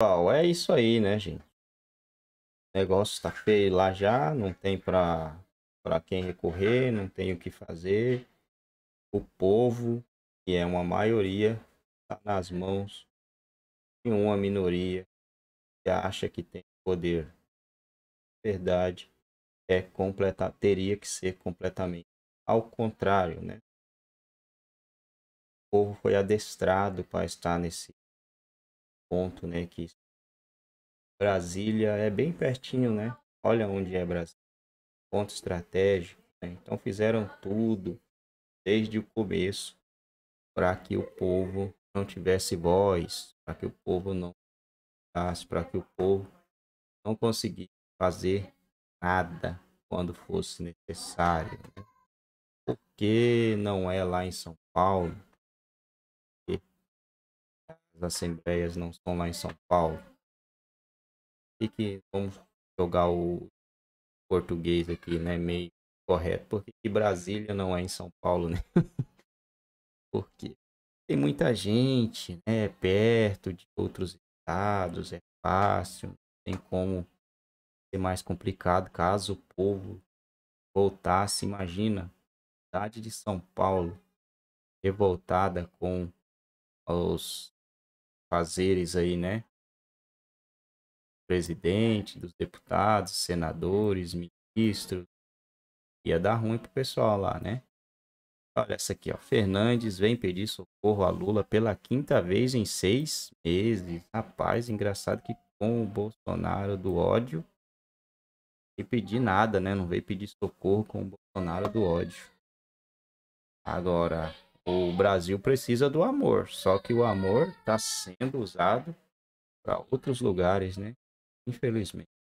pessoal, é isso aí, né, gente? O negócio tá feio lá já, não tem pra, pra quem recorrer, não tem o que fazer. O povo, que é uma maioria, tá nas mãos de uma minoria que acha que tem poder. verdade, é completar, teria que ser completamente ao contrário, né? O povo foi adestrado para estar nesse ponto, né? Que Brasília é bem pertinho, né? Olha onde é Brasília. Ponto estratégico. Né? Então fizeram tudo desde o começo para que o povo não tivesse voz, para que o povo não para que o povo não conseguisse fazer nada quando fosse necessário. Né? Por que não é lá em São Paulo? as assembleias não são lá em São Paulo? E que vamos jogar o português aqui, né? Meio correto. Porque que Brasília não é em São Paulo, né? porque tem muita gente, né? Perto de outros estados, é fácil, tem como ser mais complicado caso o povo voltasse. Imagina, cidade de São Paulo revoltada com os fazeres aí, né? Presidente, dos deputados, senadores, ministros. Ia dar ruim pro pessoal lá, né? Olha essa aqui, ó. Fernandes vem pedir socorro a Lula pela quinta vez em seis meses. Rapaz, engraçado que com o Bolsonaro do ódio. E pedir nada, né? Não veio pedir socorro com o Bolsonaro do ódio. Agora, o Brasil precisa do amor, só que o amor está sendo usado para outros lugares, né? Infelizmente.